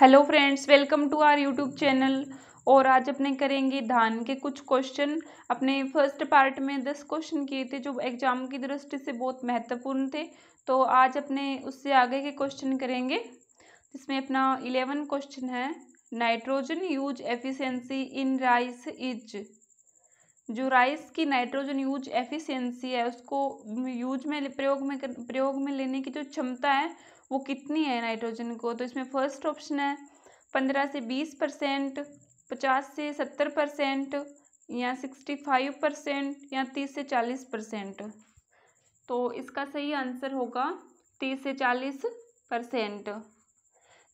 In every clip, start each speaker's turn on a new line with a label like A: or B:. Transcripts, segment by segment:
A: hello friends welcome to our YouTube channel और आज अपने करेंगे धान के कुछ क्वेश्चन अपने फर्स्ट पार्ट में दस क्वेश्चन किए थे जो एग्जाम की दृष्टि से बहुत महत्वपूर्ण थे तो आज अपने उससे आगे के क्वेश्चन करेंगे जिसमें अपना इलेवन क्वेश्चन है nitrogen use efficiency in rice is जो राइस की नाइट्रोजन यूज एफिशिएंसी है उसको यूज में प्रयोग में प्रयोग में लेने की जो क्षमता है वो कितनी है नाइट्रोजन को तो इसमें फर्स्ट ऑप्शन है पंद्रह से बीस परसेंट पचास से सत्तर परसेंट या सिक्सटी फाइव परसेंट या तीस से चालीस परसेंट तो इसका सही आंसर होगा तीस से चालीस परसेंट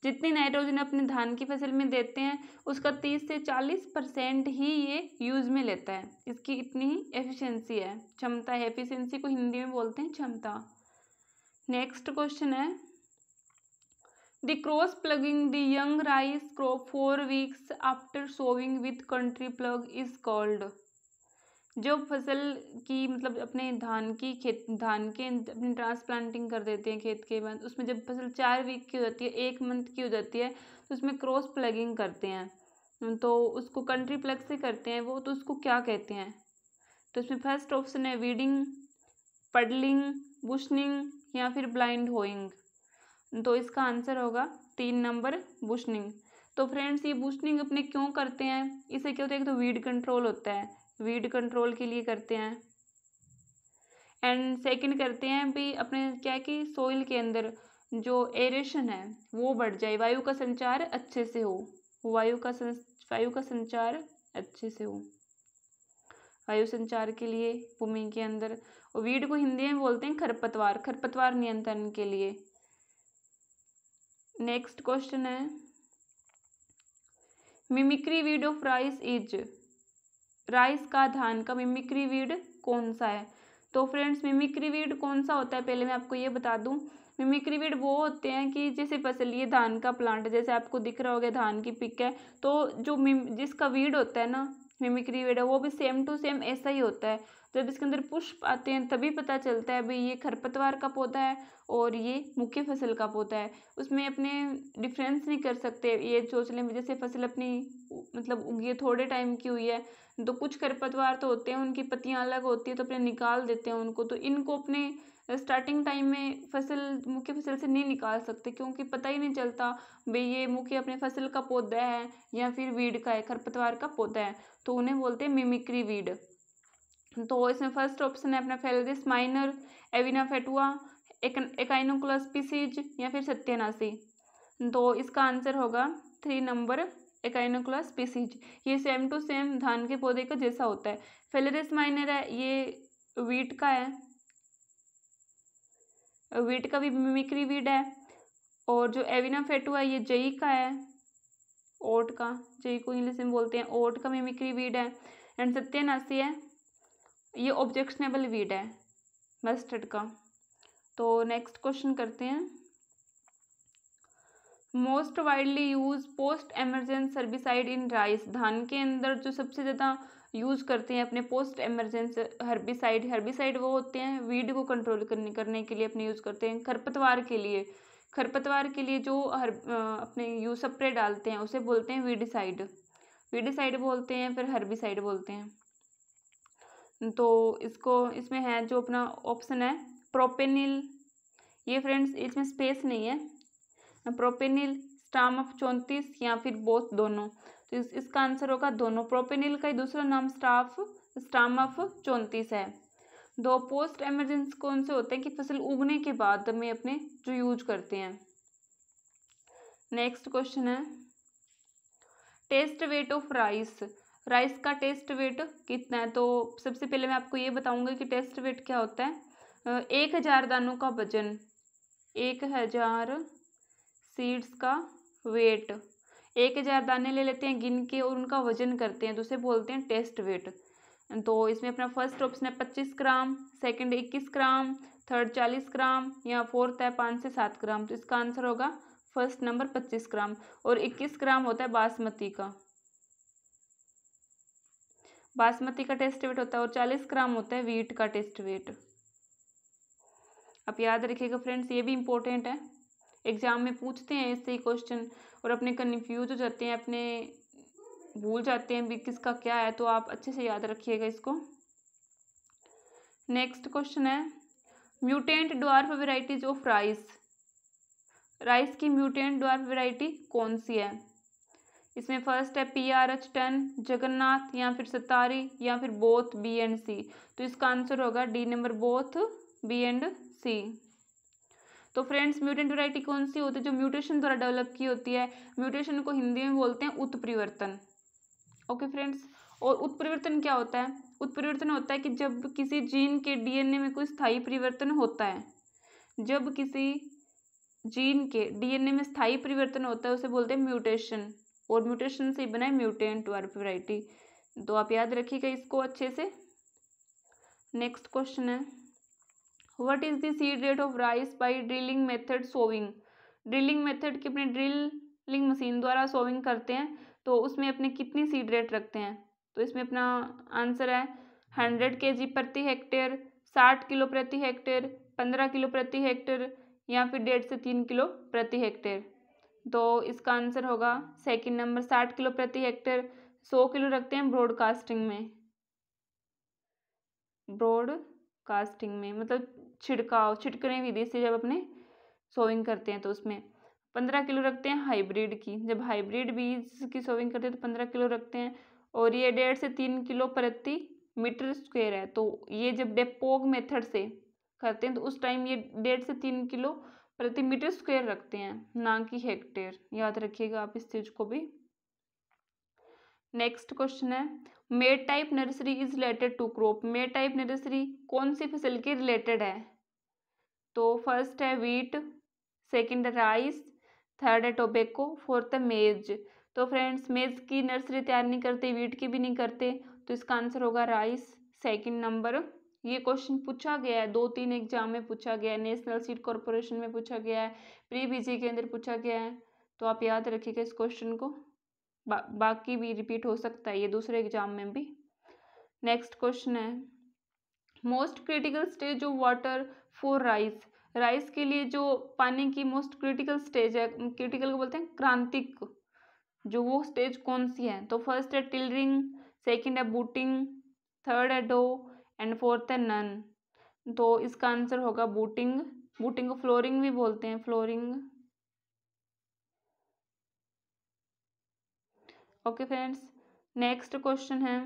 A: जितनी नाइट्रोजन अपने धान की फसल में देते हैं उसका तीस से चालीस परसेंट ही ये यूज़ में लेता है इसकी इतनी ही एफिशिएंसी है क्षमता है एफिशिएंसी को हिंदी में बोलते हैं क्षमता नेक्स्ट क्वेश्चन है the cross plugging the young rice crop four weeks after sowing with country plug is called जो फसल की मतलब अपने धान की खेत धान के अपनी ट्रांसप्लांटिंग कर देते हैं खेत के बाद उसमें जब फसल चार वीक की हो जाती है एक मंथ की हो जाती है तो उसमें क्रॉस प्लगिंग करते हैं तो उसको कंट्री प्लग से करते हैं वो तो उसको क्या कहते हैं तो इसमें फर्स्ट ऑप्शन है वीडिंग पडलिंग बुशनिंग या फिर ब्लाइंड होइंग तो इसका आंसर होगा तीन नंबर बुशनिंग तो फ्रेंड्स ये बुशनिंग अपने क्यों करते हैं इसे क्या होता है एक तो वीड कंट्रोल होता है वीड कंट्रोल के लिए करते हैं एंड सेकंड करते हैं भी अपने क्या है कि सोइल के अंदर जो एरेशन है वो बढ़ जाए वायु का संचार अच्छे से हो वायु का वायु का संचार अच्छे से हो वायु संचार के लिए भूमि के अंदर और वीड को हिंदी में बोलते हैं खरपतवार खरपतवार नियंत्रण के लिए नेक्स्ट क्वेश्चन है mimicry weed of rice is rice का धान का मिमिक्री वीड कौन सा है तो फ्रेंड्स मिमिक्री वीड कौन सा होता है पहले मैं आपको ये बता दूं मिमिक्री वीड वो होते हैं कि जैसे फसल ये धान का प्लांट जैसे आपको दिख रहा होगा धान की पिक है तो जो जिसका वीड होता है ना मिमिक्री वीड है वो भी सेम टू सेम ऐसा ही होता है जब इसके अंदर पुष्प आते हैं तभी पता चलता है भाई ये खरपतवार का पौधा है और ये मुख्य फसल का पौधा है उसमें अपने डिफरेंस नहीं कर सकते ये सोच लें जैसे फसल अपनी मतलब उगी थोड़े टाइम की हुई है तो कुछ खरपतवार तो होते हैं उनकी पत्तियाँ अलग होती है तो अपने निकाल देते हैं उनको तो इनको अपने स्टार्टिंग टाइम में फसल मुख्य फसल से नहीं निकाल सकते क्योंकि पता ही नहीं चलता भाई ये मुख्य अपने फसल का पौधा है या फिर वीड का है खरपतवार का पौधा है तो उन्हें बोलते हैं मिमिक्री वीड तो इसमें फर्स्ट ऑप्शन है अपना फेलरिस माइनर एविना फेटुआ एक, एकाइनोकुलस स्पीसीज या फिर सत्यनाशी तो इसका आंसर होगा थ्री नंबर एकाइनोकुलस स्पीसीज ये सेम टू सेम धान के पौधे का जैसा होता है फेलरिस माइनर है ये वीट का है वीट का भी मिमिक्री वीड है और जो एविना फेटुआ ये जई का है ओट का जई को इंग्लिश में बोलते हैं ओट का मिमिक्री वीड है एंड सत्यनाशी है ये ऑब्जेक्शनेबल वीड है मस्टर्ड का तो नेक्स्ट क्वेश्चन करते हैं most widely use post emergence herbicide in rice धान के अंदर जो सबसे ज़्यादा यूज करते हैं अपने पोस्ट एमरजेंस हर्बिसाइड हर्बिसाइड वो होते हैं वीड को कंट्रोल करने करने के लिए अपने यूज़ करते हैं खरपतवार के लिए खरपतवार के लिए जो हर अपने यू स्प्रे डालते हैं उसे बोलते हैं वीडिसाइड वीडिसाइड बोलते हैं फिर हर्बिसाइड बोलते हैं तो इसको इसमें है जो अपना ऑप्शन है प्रोपेनिल ये फ्रेंड्स इसमें स्पेस नहीं है प्रोपेनिल स्टाम ऑफ चौंतीस या फिर बोथ दोनों तो इस, इसका आंसर होगा दोनों प्रोपेनिल का ही दूसरा नाम स्टाफ स्टाम ऑफ चौंतीस है दो पोस्ट एमरजेंस कौन से होते हैं कि फसल उगने के बाद में अपने जो यूज करते हैं नेक्स्ट क्वेश्चन है test weight of rice rice का टेस्ट वेट कितना है तो सबसे पहले मैं आपको ये बताऊंगी कि टेस्ट वेट क्या होता है एक हज़ार दानों का वजन एक हज़ार सीड्स का वेट एक हज़ार दाने ले लेते हैं गिन के और उनका वजन करते हैं तो उसे बोलते हैं टेस्ट वेट तो इसमें अपना फर्स्ट ऑप्शन है पच्चीस ग्राम सेकंड इक्कीस ग्राम थर्ड चालीस ग्राम या फोर्थ है पाँच से सात ग्राम तो इसका आंसर होगा फर्स्ट नंबर पच्चीस ग्राम और इक्कीस ग्राम होता है बासमती का बासमती का टेस्ट वेट होता है और चालीस ग्राम होता है वीट का टेस्ट वेट आप याद रखिएगा फ्रेंड्स ये भी इम्पोर्टेंट है एग्ज़ाम में पूछते हैं ही क्वेश्चन और अपने कन्फ्यूज हो जाते हैं अपने भूल जाते हैं भी किसका क्या है तो आप अच्छे से याद रखिएगा इसको नेक्स्ट क्वेश्चन है mutant dwarf varieties of rice rice की म्यूटेंट डॉर्फ वेराइटी कौन सी है इसमें फर्स्ट है P R H ten Jagannath या फिर सतारी या फिर बोथ बी एंड सी तो इसका आंसर होगा D number both B and C तो फ्रेंड्स म्यूटेंट वैरायटी कौन सी होती है जो म्यूटेशन द्वारा डेवलप की होती है म्यूटेशन को हिंदी में बोलते हैं उत्परिवर्तन ओके फ्रेंड्स और उत्परिवर्तन क्या होता है उत्परिवर्तन होता है कि जब किसी जीन के डीएनए में कोई स्थायी परिवर्तन होता है जब किसी जीन के डीएनए में स्थायी परिवर्तन होता है उसे बोलते हैं म्यूटेशन और म्यूटेशन से बनाए म्यूटेंट वर्ब वैरायटी तो आप याद रखिएगा इसको अच्छे से नेक्स्ट क्वेश्चन है what is the seed rate of rice by drilling method sowing drilling method की अपने ड्रिलिंग मशीन द्वारा सोविंग करते हैं तो उसमें अपने कितनी सीड रेट रखते हैं तो इसमें अपना आंसर है हंड्रेड के जी प्रति हेक्टेयर साठ किलो प्रति हेक्टेयर पंद्रह किलो प्रति हेक्टेयर या फिर डेढ़ से तीन किलो प्रति हेक्टेयर तो इसका आंसर होगा सेकंड नंबर साठ किलो प्रति हेक्टेयर सौ किलो रखते हैं ब्रॉडकास्टिंग में ब्रॉडकास्टिंग में मतलब छिड़काव छिड़कने विधि से जब अपने सोविंग करते हैं तो उसमें पंद्रह किलो रखते हैं हाइब्रिड की जब हाइब्रिड बीज की सोविंग करते हैं तो पंद्रह किलो रखते हैं और ये डेढ़ से तीन किलो प्रति मीटर स्क्वेयर है तो ये जब डेपोग मेथड से करते हैं तो उस टाइम ये डेढ़ से तीन किलो प्रति मीटर स्क्वायर रखते हैं ना कि हेक्टेयर याद रखिएगा आप इस चीज को भी नेक्स्ट क्वेश्चन है mat type nursery is related to crop mat type nursery कौन सी फसल के रिलेटेड है तो फर्स्ट है वीट सेकंड है राइस थर्ड है टोबेको फोर्थ है मेज तो फ्रेंड्स मेज की नर्सरी तैयार नहीं करते वीट की भी नहीं करते तो इसका आंसर होगा राइस सेकंड नंबर ये क्वेश्चन पूछा गया है दो तीन एग्जाम में पूछा गया है नेशनल सीट कॉरपोरेशन में पूछा गया है प्री बी के अंदर पूछा गया है तो आप याद रखिएगा इस क्वेश्चन को बा, बाकी भी रिपीट हो सकता है ये दूसरे एग्जाम में भी नेक्स्ट क्वेश्चन है most critical stage of water for rice rice के लिए जो पानी की मोस्ट क्रिटिकल स्टेज है क्रिटिकल को बोलते हैं क्रांतिक जो वो स्टेज कौन सी है तो फर्स्ट है टिलरिंग सेकंड है बूटिंग थर्ड है डो एंड फोर्थ है नन तो इसका आंसर होगा बूटिंग बूटिंग को फ्लोरिंग भी बोलते हैं flowering okay friends next question है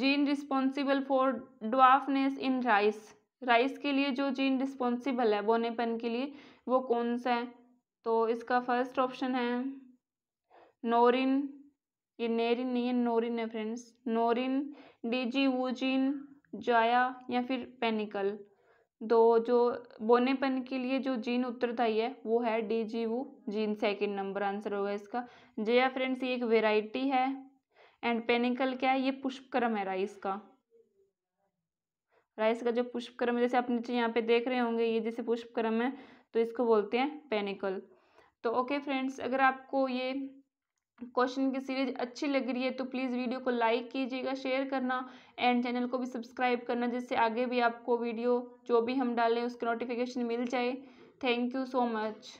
A: gene responsible for dwarfness in rice rice के लिए जो जीन रिस्पॉन्सिबल है बोनेपन के लिए वो कौन सा है तो इसका फर्स्ट ऑप्शन है नोरिन ये नेरिन नहीं है नोरिन है फ्रेंड्स नोरिन डीजी वोजिन जाया या फिर पेनिकल दो जो बोनेपन के लिए जो जीन उत्तरदायी है वो है डी जी वो जीन सेकेंड नंबर आंसर होगा इसका जया फ्रेंड्स ये एक वेराइटी है एंड पेनिकल क्या है ये पुष्पक्रम है राइस का राइस का जो पुष्पक्रम जैसे आप नीचे यहाँ पे देख रहे होंगे ये जैसे पुष्पक्रम है तो इसको बोलते हैं पेनिकल तो ओके फ्रेंड्स अगर आपको ये क्वेश्चन की सीरीज अच्छी लग रही है तो प्लीज़ वीडियो को लाइक कीजिएगा शेयर करना एंड चैनल को भी सब्सक्राइब करना जिससे आगे भी आपको वीडियो जो भी हम डालें उसकी नोटिफिकेशन मिल जाए थैंक यू सो मच